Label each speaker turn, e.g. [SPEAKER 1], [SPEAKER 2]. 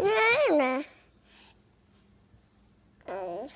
[SPEAKER 1] 奶奶。嗯。